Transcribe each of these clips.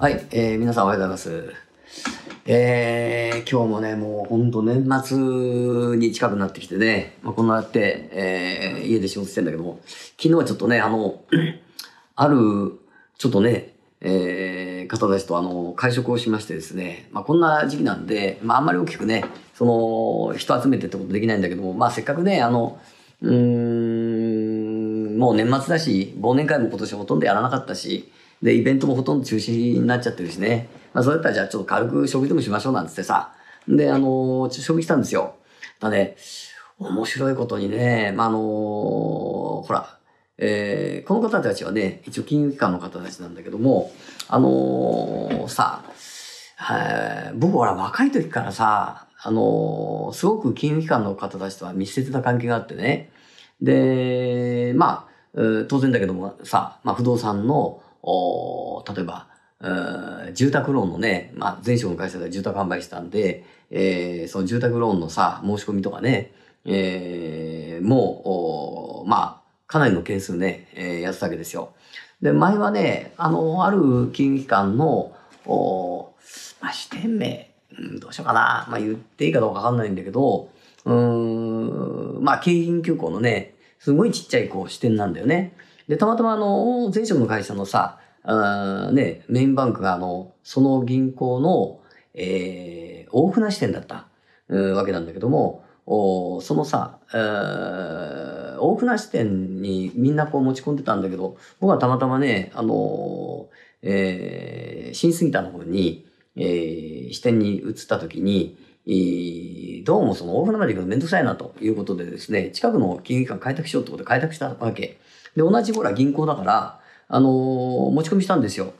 はい、えー、皆さんおはようございます。えー、今日もね、もうほんと年末に近くなってきてね、まあ、こんなやって、えー、家で仕事してんだけども、昨日はちょっとね、あの、ある、ちょっとね、えー、方たちとあの、会食をしましてですね、まあ、こんな時期なんで、まあ、あんまり大きくね、その、人集めてってことできないんだけども、まあ、せっかくね、あの、うん、もう年末だし、忘年会も今年ほとんどやらなかったし、で、イベントもほとんど中止になっちゃってるしね。まあ、それだったらじゃあちょっと軽く食事でもしましょうなんつってさ。で、あのー、食事来たんですよ。だね、面白いことにね、まあ、あのー、ほら、えー、この方たちはね、一応金融機関の方たちなんだけども、あのー、さ、はい、僕ほら若い時からさ、あのー、すごく金融機関の方たちとは密接な関係があってね。で、まあ、当然だけどもさ、まあ、不動産の、例えば、住宅ローンのね、まあ、前職の会社で住宅販売したんで、えー、その住宅ローンのさ、申し込みとかね、えー、もう、まあ、かなりの件数ね、えー、やってたわけですよ。で、前はね、あの、ある金融機関の、おまあ、支店名、うん、どうしようかな、まあ、言っていいかどうかわかんないんだけど、うん、まあ、京浜急行のね、すごいちっちゃいこう支店なんだよね。で、たまたまあの、前職の会社のさ、あね、メインバンクがあの、その銀行の、えー、大船支店だった、うわけなんだけども、おそのさ、大船支店にみんなこう持ち込んでたんだけど、僕はたまたまね、あのー、えー、新杉田の方に、えー、支店に移った時に、どうもその大船行りがめんどくさいなということでですね、近くの金融機関開拓しようってことで開拓したわけ。で、同じ頃は銀行だから、あのー、持ち込みしたんですよ。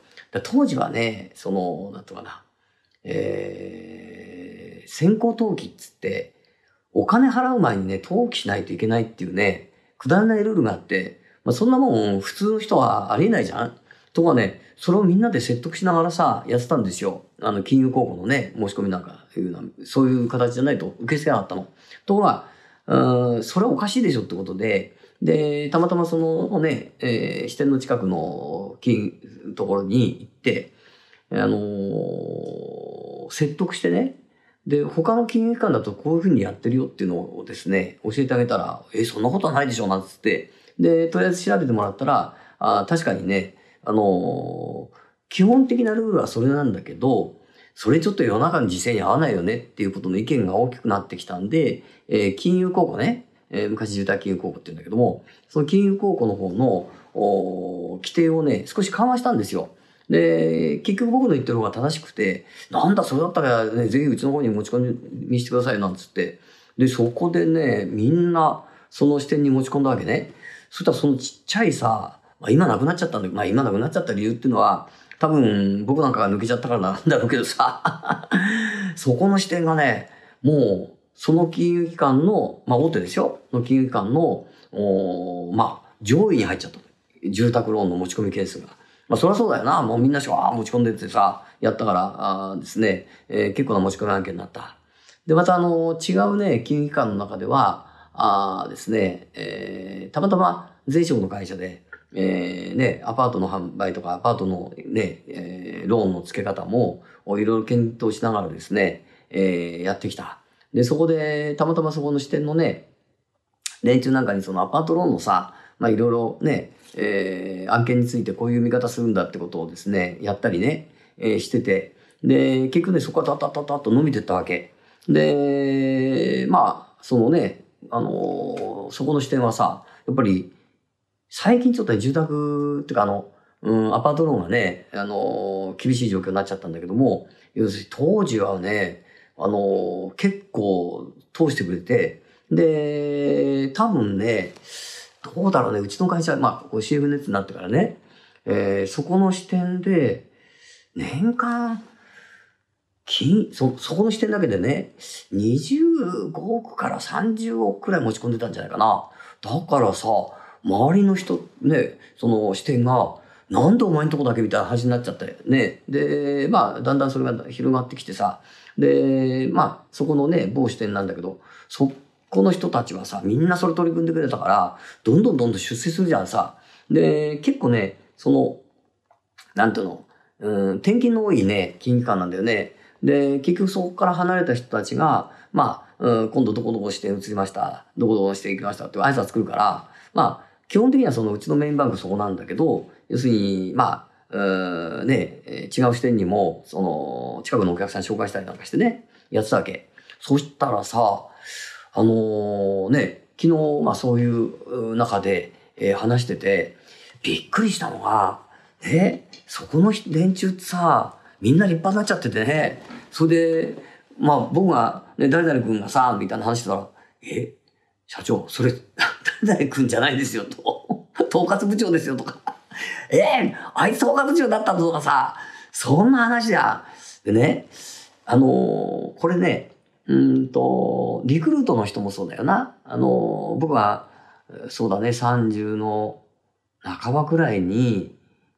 当時はね、その、なんとかな、えー、先行登記っつって、お金払う前にね、登記しないといけないっていうね、くだらないルールがあって、まあ、そんなもん普通の人はありえないじゃんとかね、それをみんなで説得しながらさ、やってたんですよ。あの、金融広校のね、申し込みなんかいうな、そういう形じゃないと受け付けなかったの。ところが、うん、それはおかしいでしょってことで、で、たまたまそのね、えー、支店の近くの金、ところに行って、あのー、説得してね、で、他の金融機関だとこういうふうにやってるよっていうのをですね、教えてあげたら、え、そんなことはないでしょなんつって、で、とりあえず調べてもらったら、あ確かにね、あの基本的なルールはそれなんだけど、それちょっと夜中の時勢に合わないよねっていうことの意見が大きくなってきたんで、えー、金融公庫ね、えー、昔住宅金融公庫って言うんだけども、その金融公庫の方の規定をね、少し緩和したんですよ。で、結局僕の言ってる方が正しくて、なんだそれだったらね、ぜひうちの方に持ち込みしてくださいなんつって。で、そこでね、みんなその視点に持ち込んだわけね。そしたらそのちっちゃいさ、まあ、今なくなっちゃったんだけど、まあ、今なくなっちゃった理由っていうのは、多分僕なんかが抜けちゃったからなんだろうけどさ、そこの視点がね、もう、その金融機関の、まあ、大手ですよ、の金融機関の、おまあ、上位に入っちゃった。住宅ローンの持ち込みケースが。まあ、そりゃそうだよな。もうみんなしああ、持ち込んでてさ、やったから、あですね、えー、結構な持ち込み案件になった。で、また、あの、違うね、金融機関の中では、あですね、えー、たまたま前職の会社で、えー、ね、アパートの販売とか、アパートのね、えー、ローンの付け方も、いろいろ検討しながらですね、えー、やってきた。で、そこで、たまたまそこの支店のね、連中なんかにそのアパートローンのさ、まあいろいろね、えー、案件についてこういう見方するんだってことをですね、やったりね、えー、してて、で、結局ね、そこはらたたたたっと伸びてったわけ。で、まあ、そのね、あのー、そこの視点はさ、やっぱり、最近ちょっと住宅とてかあの、うん、アパートローンがね、あの厳しい状況になっちゃったんだけども、要するに当時はね、あの結構通してくれて、で、多分ね、どうだろうね、うちの会社、まあ、CF ネットになってからね、えー、そこの視点で、年間、金、そ、そこの視点だけでね、25億から30億くらい持ち込んでたんじゃないかな。だからさ、周りの人、ね、その視点が、なんでお前んとこだけみたいな話になっちゃって、ね。で、まあ、だんだんそれが広がってきてさ、で、まあ、そこのね、某視点なんだけど、そこの人たちはさ、みんなそれ取り組んでくれたから、どんどんどんどん出世するじゃんさ。で、結構ね、その、なんていうの、うん、転勤の多いね、金融機関なんだよね。で、結局そこから離れた人たちが、まあ、うん、今度どこどこして移りました、どこどこして行きましたって挨拶来るから、まあ、基本的にはそのうちのメインバンクそこなんだけど、要するに、まあ、うね、違う視点にも、その、近くのお客さん紹介したりなんかしてね、やってたわけ。そしたらさ、あのー、ね、昨日、まあそういう中で、えー、話してて、びっくりしたのが、ね、そこの連中ってさ、みんな立派になっちゃっててね、それで、まあ僕が、ね、誰々君がさ、みたいな話したら、え、社長、それ、誰くんじゃないですよと。統括部長ですよとか。ええー、あいつ統括部長だったとかさ、そんな話だ。でね、あのー、これね、うんと、リクルートの人もそうだよな。あのー、僕は、そうだね、30の半ばくらいに、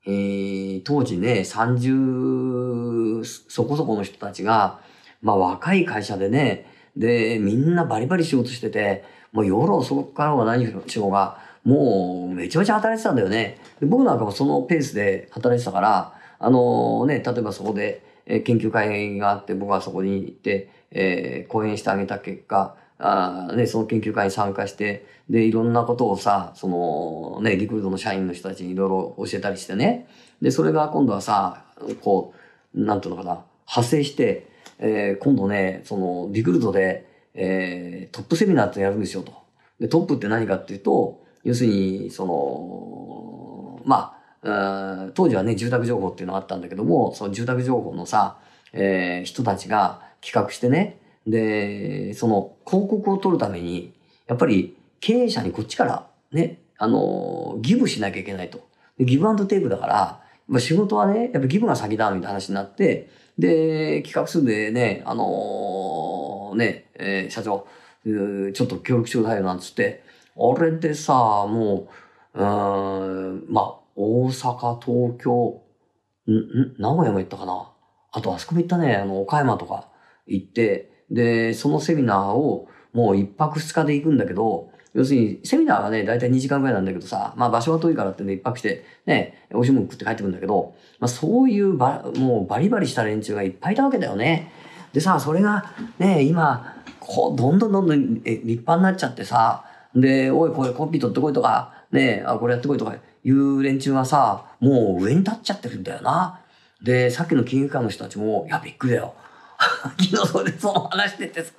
えー、当時ね、30そこそこの人たちが、まあ若い会社でね、で、みんなバリバリ仕事してて、もう夜遅くからは何しようが、もうめちゃめちゃ働いてたんだよね。で僕なんかもそのペースで働いてたから、あのー、ね、例えばそこで、え研究会があって、僕はそこに行って、えー、講演してあげた結果、あね、その研究会に参加して、で、いろんなことをさ、その、ね、リクルートの社員の人たちにいろいろ教えたりしてね。で、それが今度はさ、こう、なんていうのかな、派生して、えー、今度ね、その、リクルートで、えー、トップセミナーってやるんですよと。で、トップって何かっていうと、要するに、その、まあ、当時はね、住宅情報っていうのがあったんだけども、その住宅情報のさ、えー、人たちが企画してね、で、その広告を取るために、やっぱり経営者にこっちからね、あの、ギブしなきゃいけないと。ギブアンドテークだから、まあ、仕事はね、やっぱギブが先だみたいな話になって、で、企画するんでね、あのー、ね、えー、社長、ちょっと協力してくださいなんつって、俺っでさ、もう、うん、まあ、大阪、東京、ん、ん、名古屋も行ったかな。あと、あそこも行ったね、あの、岡山とか行って、で、そのセミナーをもう一泊二日で行くんだけど、要するに、セミナーはね、だいたい2時間ぐらいなんだけどさ、まあ場所が遠いからってね、一泊して、ね、おしもん食って帰ってくるんだけど、まあそういうば、もうバリバリした連中がいっぱいいたわけだよね。でさ、それが、ね、今、こう、どんどんどんどん立派になっちゃってさ、で、おい、これコピー取ってこいとか、ね、あ、これやってこいとかいう連中はさ、もう上に立っちゃってるんだよな。で、さっきの金融機関の人たちも、いや、びっくりだよ。昨日それでそう話しててさ。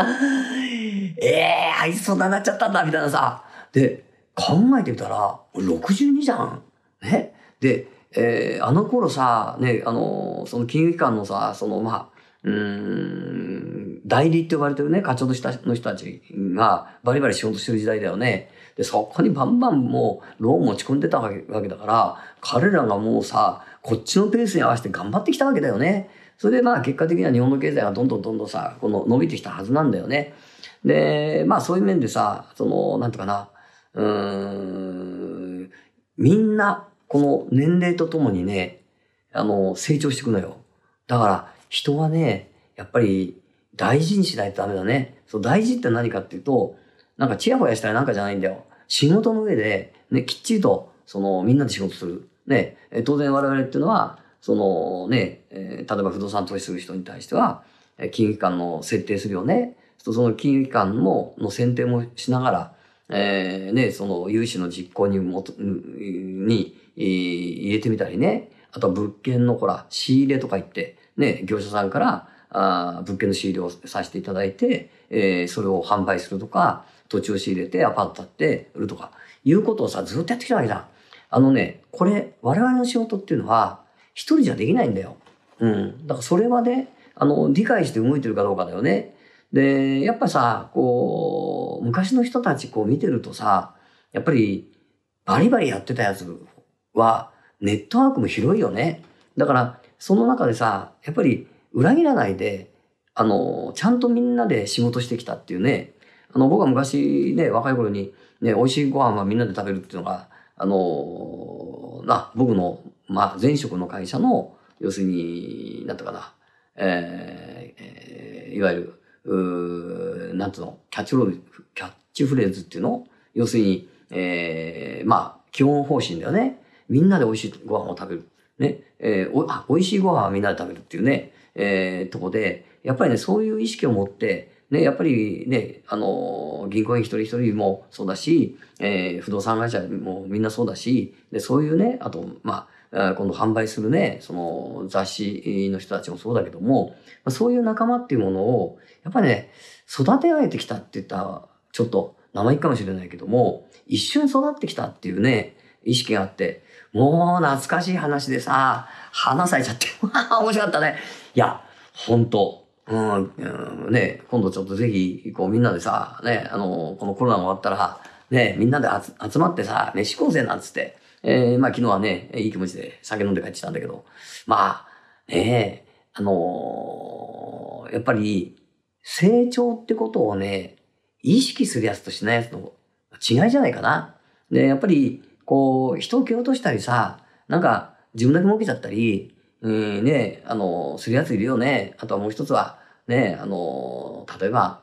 え えー、愛想ななっちゃったんだ、みたいなさ。で、考えてみたら、62じゃん。ねで、えー、あの頃さ、ね、あの、その金融機関のさ、その、まあ、うん、代理って呼ばれてるね、課長の人の人たちがバリバリ仕事してる時代だよね。で、そこにバンバンもうローン持ち込んでたわけだから、彼らがもうさ、こっちのペースに合わせて頑張ってきたわけだよね。それでまあ結果的には日本の経済がどんどんどんどんさ、この伸びてきたはずなんだよね。で、まあそういう面でさ、その、なんとかな、うーん、みんな、この年齢とともにね、あの、成長していくのよ。だから、人はね、やっぱり大事にしないとダメだね。そう、大事って何かっていうと、なんかチヤホヤしたりなんかじゃないんだよ。仕事の上で、ね、きっちりと、その、みんなで仕事する。ね、当然我々っていうのは、そのね、えー、例えば不動産投資する人に対しては、金融機関の設定するよね。その金融機関も、の選定もしながら、えー、ね、その融資の実行にもと、に、入れてみたりね。あとは物件のほら、仕入れとか言って、ね、業者さんから、あ物件の仕入れをさせていただいて、えー、それを販売するとか、土地を仕入れてアパート建って売るとか、いうことをさ、ずっとやってきたわけじゃん。あのね、これ、我々の仕事っていうのは、一人じゃできないんだよ。うん。だからそれはね、あの、理解して動いてるかどうかだよね。で、やっぱさ、こう、昔の人たちこう見てるとさ、やっぱりバリバリやってたやつはネットワークも広いよね。だから、その中でさ、やっぱり裏切らないで、あの、ちゃんとみんなで仕事してきたっていうね。あの、僕は昔ね、若い頃に、ね、美味しいご飯はみんなで食べるっていうのが、あのな、僕のまあ、前職の会社の、要するに、なんとかな、えー、えー、いわゆる、うなんつうの、キャッチフレーズ、キャッチフレーズっていうの要するに、えー、まあ、基本方針だよね。みんなで美味しいご飯を食べる。ね。えー、おあ美味しいご飯はみんなで食べるっていうね、えー、とこで、やっぱりね、そういう意識を持って、ね、やっぱりね、あのー、銀行員一人一人もそうだし、えー、不動産会社もみんなそうだし、で、そういうね、あと、まあ、今度販売するね、その雑誌の人たちもそうだけども、そういう仲間っていうものを、やっぱね、育て上げてきたって言ったら、ちょっと生意気かもしれないけども、一瞬育ってきたっていうね、意識があって、もう懐かしい話でさ、花咲いちゃって、面白かったね。いや、本当うん、うん、ね、今度ちょっとぜひ、こうみんなでさ、ね、あの、このコロナが終わったら、ね、みんなで集まってさ、飯行こうぜなんつって、えー、まあ昨日はね、いい気持ちで酒飲んで帰ってきたんだけど、まあ、ねえ、あのー、やっぱり、成長ってことをね、意識するやつとしないやつの違いじゃないかな。で、やっぱり、こう、人を蹴落としたりさ、なんか、自分だけ儲けちゃったり、えん、ね、あの、するやついるよね。あとはもう一つは、ね、あの、例えば、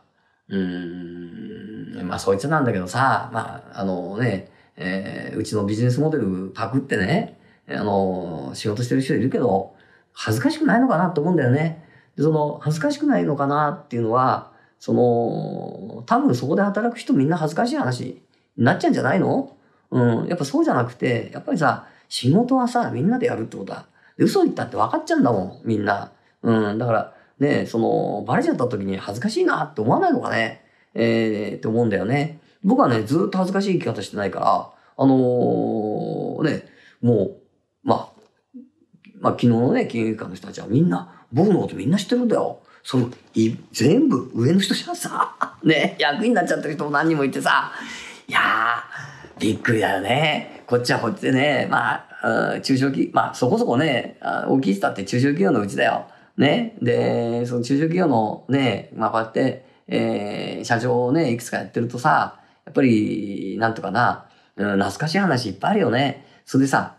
うん、まあ、そいつなんだけどさ、まあ、あのね、えー、うちのビジネスモデルパクってね、あの、仕事してる人いるけど、恥ずかしくないのかなと思うんだよね。で、その、恥ずかしくないのかなっていうのは、その、多分そこで働く人みんな恥ずかしい話になっちゃうんじゃないのうん。やっぱそうじゃなくて、やっぱりさ、仕事はさ、みんなでやるってことだ。で、嘘言ったって分かっちゃうんだもん、みんな。うん。だから、ね、その、バレちゃった時に恥ずかしいなって思わないのかね。えー、って思うんだよね。僕はね、ずっと恥ずかしい生き方してないから、あのー、ね、もう、まあ、まあ、昨日のね、金融機関の人たちはみんな、僕のことみんな知ってるんだよ。その、い全部上の人じゃさ、ね、役員になっちゃってる人も何人もいてさ、いやー、びっくりだよね。こっちはこっちでね、まあ、あ中小企、まあ、そこそこね、大きい人だって中小企業のうちだよ。ね。で、その中小企業のね、まあ、こうやって、えー、社長をね、いくつかやってるとさ、ぱり、なんとかな、懐かしい話いっぱいあるよね。それでさ、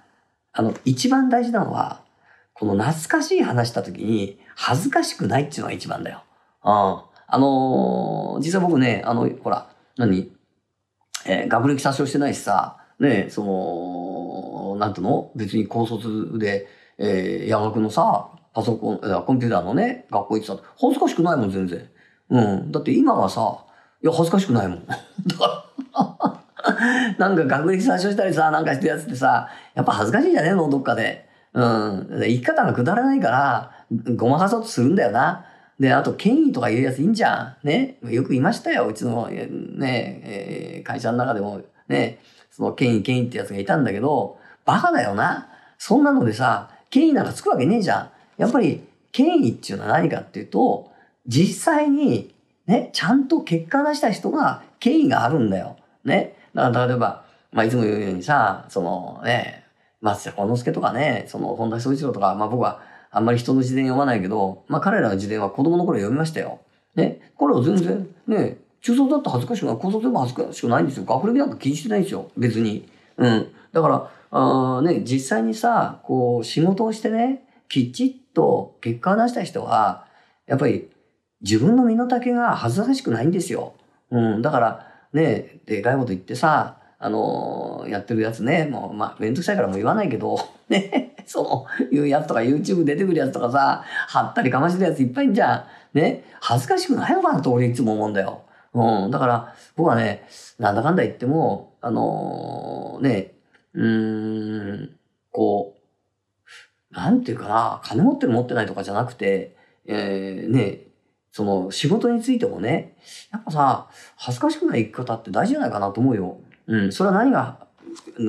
あの、一番大事なのは、この懐かしい話した時に、恥ずかしくないっていうのが一番だよ。うあのー、実は僕ね、あの、ほら、何えー、学歴詐称してないしさ、ねその、なんていうの別に高卒で、えー、山君のさ、パソコン、コンピューターのね、学校行ってた恥ずかしくないもん、全然。うん。だって今はさ、いや、恥ずかしくないもん。だから、なんか学歴参照したりさ、なんかしてるやつってさ、やっぱ恥ずかしいじゃねえのどっかで。うん。生き方がくだらないから、ごまかそうとするんだよな。で、あと、権威とか言うやついいんじゃん。ね。よく言いましたよ。うちの、ね、えー、会社の中でも、ね、その権威、権威ってやつがいたんだけど、バカだよな。そんなのでさ、権威なんかつくわけねえじゃん。やっぱり、権威っていうのは何かっていうと、実際に、ね、ちゃんと結果出した人が権威があるんだよ。ね。だから例えば、まあ、いつも言うようにさ、そのね、松坂之助とかね、その本田宗一郎とか、まあ僕はあんまり人の自伝読まないけど、まあ彼らの自伝は子供の頃読みましたよ。ね。れは全然、ね、中層だって恥ずかしくない、高卒でも恥ずかしくないんですよ。学歴なんか気にしてないんですよ、別に。うん。だから、あね、実際にさ、こう、仕事をしてね、きちっと結果を出した人は、やっぱり自分の身の丈が恥ずかしくないんですよ。うん。だから、ねえ、で、かいこと言ってさ、あのー、やってるやつね、もう、まあ、面倒くさいからもう言わないけど、ね、そういうやつとか YouTube 出てくるやつとかさ、貼ったりかましてるやついっぱいいんじゃん。ね、恥ずかしくないのかなと俺いつも思うんだよ。うん、だから、僕はね、なんだかんだ言っても、あのー、ね、うん、こう、なんていうかな、金持ってる持ってないとかじゃなくて、えー、ね、その仕事についてもね、やっぱさ、恥ずかしくない生き方って大事じゃないかなと思うよ。うん、それは何が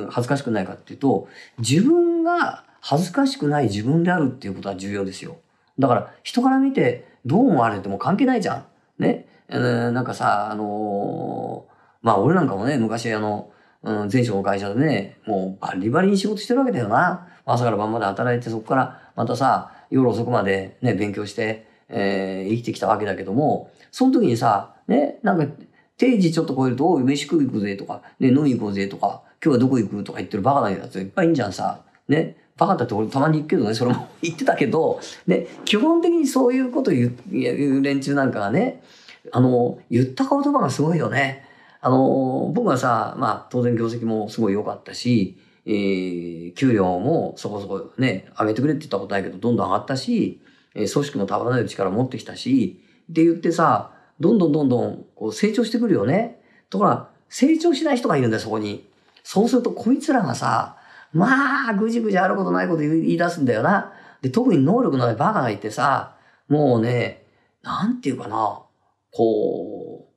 恥ずかしくないかっていうと、自分が恥ずかしくない自分であるっていうことは重要ですよ。だから人から見てどう思われても関係ないじゃん。ね。えー、なんかさ、あのー、まあ俺なんかもね、昔あの、うん、前職の会社でね、もうバリバリに仕事してるわけだよな。朝から晩まで働いて、そこからまたさ、夜遅くまでね、勉強して、えー、生きてきたわけだけども、その時にさ、ね、なんか、定時ちょっと超えると、おい、飯食い行くぜとか、ね、飲み行こうぜとか、今日はどこ行くとか言ってるバカなやついっぱいいんじゃんさ。ね。バカだって俺たまに行くけどね、それも 言ってたけど、ね、基本的にそういうこと言う連中なんかがね、あの、言った言葉がすごいよね。あの、僕はさ、まあ当然業績もすごい良かったし、えー、給料もそこそこね、上げてくれって言ったことないけど、どんどん上がったし、え組織のたねる力い持ってきたし、って言ってさ、どんどんどんどんこう成長してくるよね。ところが、成長しない人がいるんだよ、そこに。そうすると、こいつらがさ、まあ、ぐじぐじあることないこと言い出すんだよな。で、特に能力のないバカがいてさ、もうね、なんていうかな、こ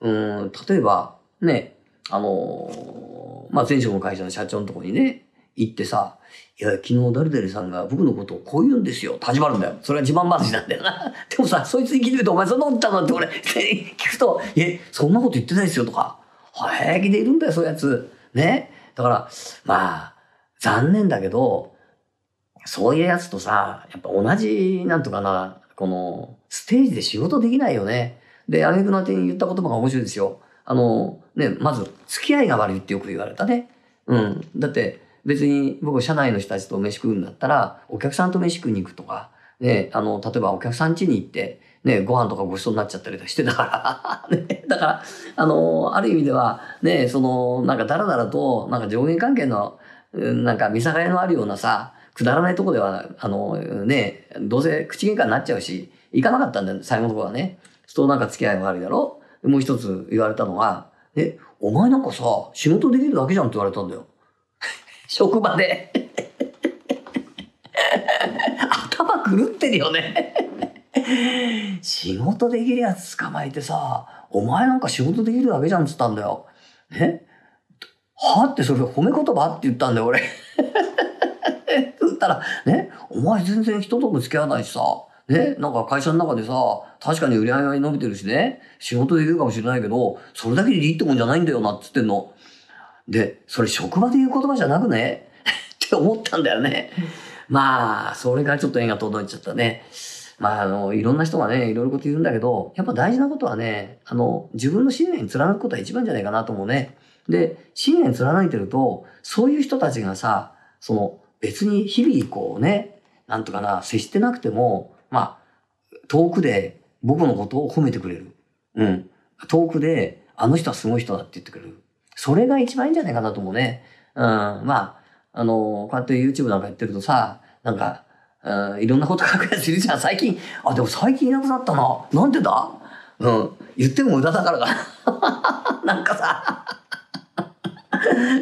う、うん、例えば、ね、あのまあ、前職の会社の社長のとこにね、行ってさ、いや、昨日誰々さんが僕のことをこう言うんですよ。始まるんだよ。それは自慢話なんだよな。でもさ、そいつに聞いてみと、お前そんなこと言ったの って俺、聞くと、え、そんなこと言ってないですよとか、平気でいるんだよ、そういうやつ。ね。だから、まあ、残念だけど、そういうやつとさ、やっぱ同じ、なんとかな、この、ステージで仕事できないよね。で、あげくのあてに言った言葉が面白いですよ。あの、ね、まず、付き合いが悪いってよく言われたね。うん。だって、別に僕社内の人たちと飯食うんだったら、お客さんと飯食いに行くとか、ね、あの、例えばお客さん家に行って、ね、ご飯とかごちそうになっちゃったりとかしてたから、ね、だから、あの、ある意味では、ね、その、なんかだらだらと、なんか上下関係の、なんか見境のあるようなさ、くだらないとこでは、あの、ね、どうせ口喧嘩になっちゃうし、行かなかったんだよ、最後のとこはね。そうなんか付き合いもあるだろもう一つ言われたのは、え、お前なんかさ、仕事できるだけじゃんって言われたんだよ。職場で頭狂ってるよね仕事できるやつ捕まえてさ、お前なんか仕事できるだけじゃんっつったんだよ。ねはってそれ褒め言葉って言ったんだよ、俺。言ったら、ね、お前全然人とも付き合わないしさ、ね、なんか会社の中でさ、確かに売り上げは伸びてるしね、仕事できるかもしれないけど、それだけでいいってもんじゃないんだよな、っつってんの。で、それ職場で言う言葉じゃなくね って思ったんだよね。まあ、それからちょっと縁が届いちゃったね。まあ、あの、いろんな人がね、いろいろこと言うんだけど、やっぱ大事なことはね、あの、自分の信念に貫くことは一番じゃないかなと思うね。で、信念貫いてると、そういう人たちがさ、その、別に日々こうね、なんとかな、接してなくても、まあ、遠くで僕のことを褒めてくれる。うん。遠くで、あの人はすごい人だって言ってくれる。それが一番いいんじゃないかなと思うね。うん、まあ、あのこうやって YouTube なんかやってるとさ、なんか、うん、いろんなこと書くやついるじゃん。最近、あ、でも最近いなくなったな。なんでだうん。言っても無駄だからかな。なんかさ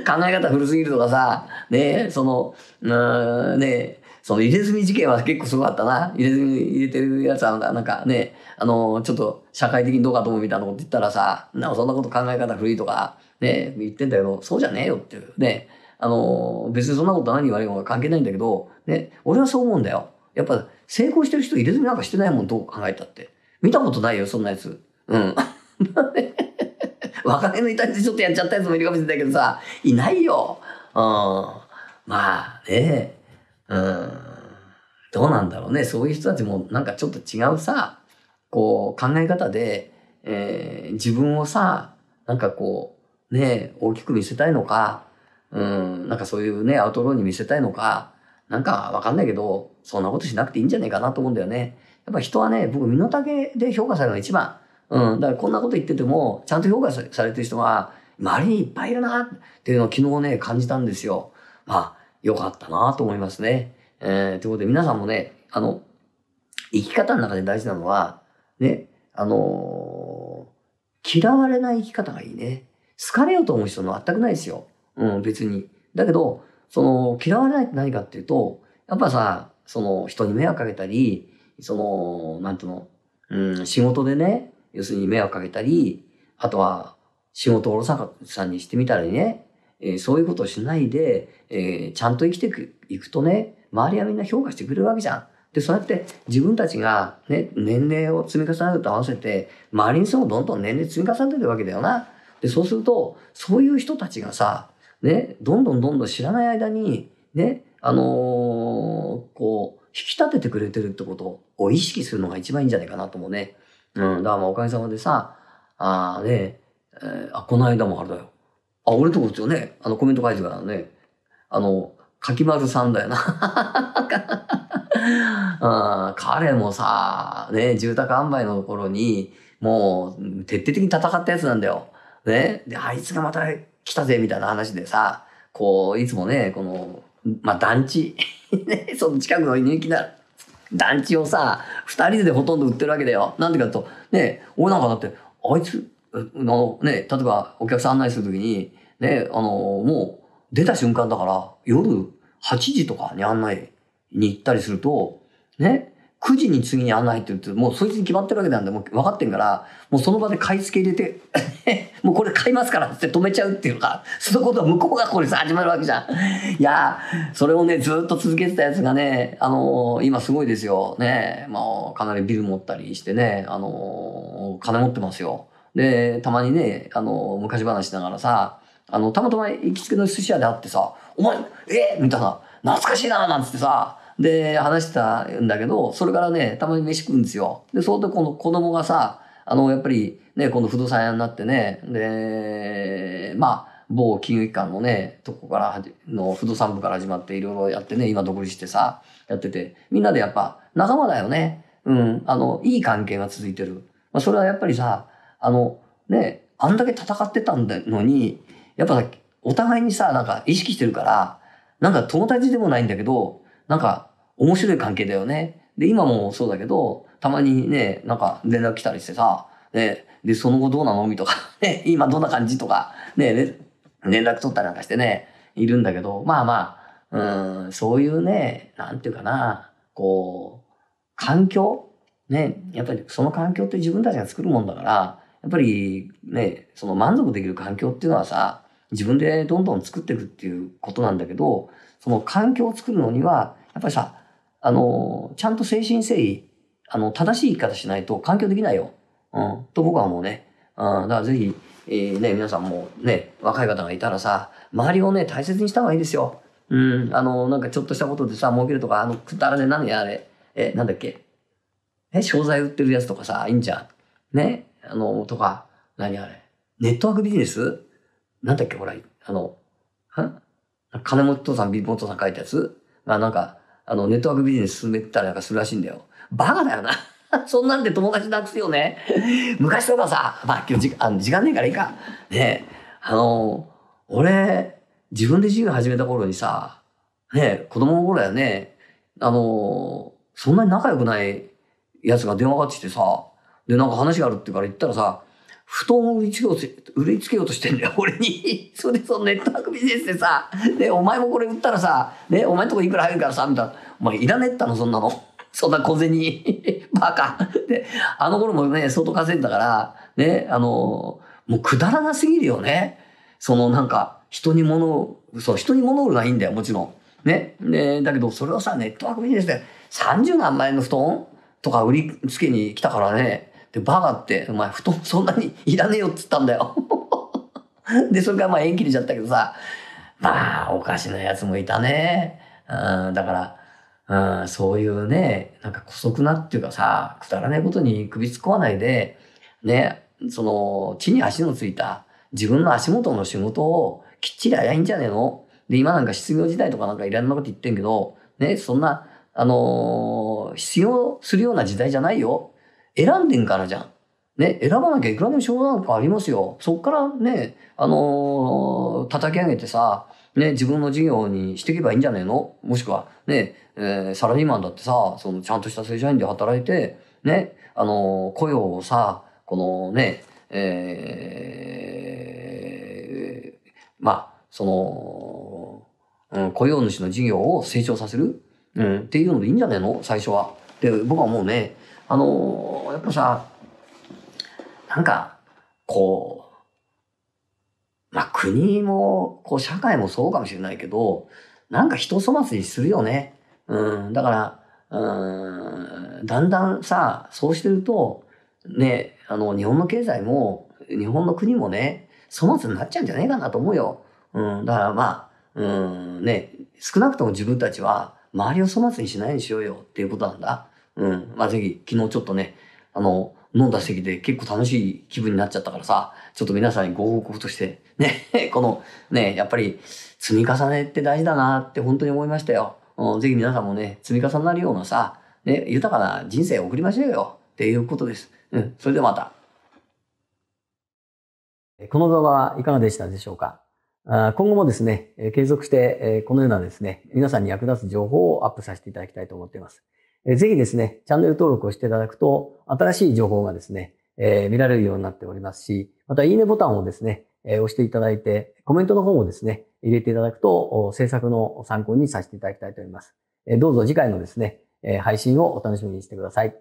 考え方古すぎるとかさ、ねその、うん、ねその入れ墨事件は結構すごかったな。入れ墨入れてるやつは、なんかね、あのちょっと社会的にどうかと思うみたいなこと言ったらさ、なんかそんなこと考え方古いとか、ね、言ってんだけど、そうじゃねえよっていう。ね、あの、別にそんなこと何言われるかが関係ないんだけど、ね、俺はそう思うんだよ。やっぱ成功してる人入れになんかしてないもん、どう考えたって。見たことないよ、そんなやつ。うん。若手の痛いでちょっとやっちゃったやつもいるかもしれないけどさ、いないよ。うん。まあね、うん。どうなんだろうね。そういう人たちもなんかちょっと違うさ、こう考え方で、えー、自分をさ、なんかこう、ね、大きく見せたいのか、うん、なんかそういうね、アウトローに見せたいのか、なんかわかんないけど、そんなことしなくていいんじゃないかなと思うんだよね。やっぱ人はね、僕身の丈で評価されるのが一番。うん、だからこんなこと言ってても、ちゃんと評価されてる人が、周りにいっぱいいるなっていうのを昨日ね、感じたんですよ。まあ、よかったなと思いますね。えー、ということで皆さんもね、あの、生き方の中で大事なのは、ね、あのー、嫌われない生き方がいいね。好かれようと思う人の全くないですよ。うん、別に。だけど、その、嫌われないって何かっていうと、やっぱさ、その、人に迷惑かけたり、その、なんていうの、うん、仕事でね、要するに迷惑かけたり、あとは、仕事をおろささんにしてみたりね、えー、そういうことをしないで、えー、ちゃんと生きていくとね、周りはみんな評価してくれるわけじゃん。で、そうやって自分たちが、ね、年齢を積み重ねると合わせて、周りにそもどんどん年齢積み重ねてるわけだよな。で、そうすると、そういう人たちがさ、ね、どんどんどんどん知らない間に、ね、あのー、こう、引き立ててくれてるってことを意識するのが一番いいんじゃないかなと思うね。うん、だからまあおかげさまでさ、ああね、えー、あ、この間もあれだよ。あ、俺とこですよね。あの、コメント書いてからね。あの、かきまるさんだよな。うん、彼もさ、ね、住宅販売の頃に、もう、徹底的に戦ったやつなんだよ。ね、で、あいつがまた来たぜ、みたいな話でさ、こう、いつもね、この、まあ、団地、ね、その近くの人気な団地をさ、二人でほとんど売ってるわけだよ。なんでかと、ね、俺なんかだって、あいつの、ね、例えばお客さん案内する時に、ね、あの、もう出た瞬間だから、夜8時とかに案内に行ったりすると、ね、9時に次に案内って言って、もうそいつに決まってるわけなんで、もう分かってんから、もうその場で買い付け入れて もうこれ買いますからって止めちゃうっていうか、そのことは向こうがここにさ、始まるわけじゃん。いやそれをね、ずっと続けてたやつがね、あのー、今すごいですよ。ね、まあ、かなりビル持ったりしてね、あのー、金持ってますよ。で、たまにね、あのー、昔話しながらさ、あの、たまたま行きつけの寿司屋で会ってさ、お前、えみたいな、懐かしいななんつってさ、で、話したんだけど、それからね、たまに飯食うんですよ。で、そこでこの子供がさ、あの、やっぱりね、この不動産屋になってね、で、まあ、某金融機関のね、とこからの不動産部から始まっていろいろやってね、今独立してさ、やってて、みんなでやっぱ仲間だよね。うん、あの、いい関係が続いてる。まあ、それはやっぱりさ、あの、ね、あんだけ戦ってたんだのに、やっぱお互いにさ、なんか意識してるから、なんか友達でもないんだけど、なんか面白い関係だよね。で、今もそうだけど、たまにね、なんか連絡来たりしてさ、ね、で、その後どうなのみとか、ね、今どんな感じとか、ね、ね、連絡取ったりなんかしてね、いるんだけど、まあまあ、うん、そういうね、なんていうかな、こう、環境ね、やっぱりその環境って自分たちが作るもんだから、やっぱりね、その満足できる環境っていうのはさ、自分でどんどん作っていくっていうことなんだけど、その環境を作るのには、やっぱりさ、あの、ちゃんと誠心誠意、あの、正しい言い方しないと環境できないよ。うん、と僕はもうね。うん、だからぜひ、えー、ね、皆さんもね、若い方がいたらさ、周りをね、大切にした方がいいですよ。うん、あの、なんかちょっとしたことでさ、儲けるとか、あの、くだらね何やあれ。え、なんだっけ。え、商材売ってるやつとかさ、いいんじゃん。ね、あの、とか、何あれ。ネットワークビジネスなんだっけ、ほら、あの、金持ちとさん、貧乏父さん書いたやつが、なんか、あの、ネットワークビジネス進めたらなんかするらしいんだよ。バカだよな。そんなんで友達なくすよね。昔とかさ、まあ今日時あの時間ねえからいいか。ねあの、俺、自分で授業始めた頃にさ、ね子供の頃やね、あの、そんなに仲良くないやつが電話かかってきてさ、で、なんか話があるってから言ったらさ、布団を売りつけよう売りつけようとしてんだよ、俺に。それでそのネットワークビジネスでさ、ね、お前もこれ売ったらさ、ね、お前とこいくら入るからさ、みたいな。お前いらねったの、そんなの。そんな小銭。バカ。で、あの頃もね、相当稼いだから、ね、あの、もうくだらなすぎるよね。そのなんか、人に物そう、人に物売るのはいいんだよ、もちろん。ね。ね、だけどそれはさ、ネットワークビジネスで30何万円の布団とか売りつけに来たからね、で、バーって、お前、布団そんなにいらねえよっつったんだよ。で、それからまあ縁切れちゃったけどさ、まあ、おかしなやつもいたね。うん、だから、うん、そういうね、なんか姑息なっていうかさ、くだらないことに首突っ込まないで、ね、その、地に足のついた自分の足元の仕事をきっちりやいんじゃねえので、今なんか失業時代とかなんかいろんなこと言ってんけど、ね、そんな、あのー、必要するような時代じゃないよ。選んでんからじゃん。ね、選ばなきゃいくらでも商談ありますよ。そっからね、あのー、叩き上げてさ、ね、自分の事業にしていけばいいんじゃねえのもしくは、ね、えー、サラリーマンだってさ、そのちゃんとした正社員で働いて、ね、あのー、雇用をさ、このね、えー、まあ、その、うん、雇用主の事業を成長させる、うん、っていうのでいいんじゃねえの最初は。で、僕はもうね、あのやっぱさなんかこうまあ国もこう社会もそうかもしれないけどなんか人粗末にするよね。うん、だからうんだんだんさそうしてるとねあの日本の経済も日本の国もね粗末になっちゃうんじゃねえかなと思うよ。うん、だからまあうんね少なくとも自分たちは周りを粗末にしないようにしようよっていうことなんだ。うん。まあ、ぜひ、昨日ちょっとね、あの、飲んだ席で結構楽しい気分になっちゃったからさ、ちょっと皆さんにご報告として、ね、この、ね、やっぱり積み重ねって大事だなって本当に思いましたよ。うん、ぜひ皆さんもね、積み重なるようなさ、ね、豊かな人生を送りましょうよっていうことです。うん、それではまた。この動画はいかがでしたでしょうか今後もですね、継続してこのようなですね、皆さんに役立つ情報をアップさせていただきたいと思っています。えぜひですね、チャンネル登録をしていただくと、新しい情報がですね、えー、見られるようになっておりますし、また、いいねボタンをですね、えー、押していただいて、コメントの方もですね、入れていただくと、制作の参考にさせていただきたいと思います。えー、どうぞ次回のですね、え配信をお楽しみにしてください。